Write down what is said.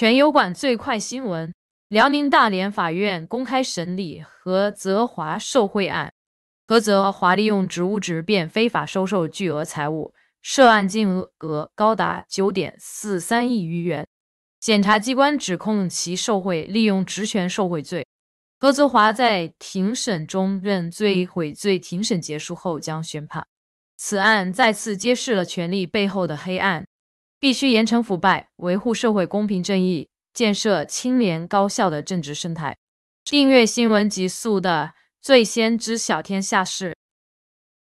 全油管最快新闻：辽宁大连法院公开审理何泽华受贿案。何泽华利用职务之便非法收受巨额财物，涉案金额高达九点四三亿余元。检察机关指控其受贿，利用职权受贿罪。何泽华在庭审中认罪悔罪。庭审结束后将宣判。此案再次揭示了权力背后的黑暗。必须严惩腐败，维护社会公平正义，建设清廉高效的政治生态。订阅《新闻极速》的，最先知晓天下事。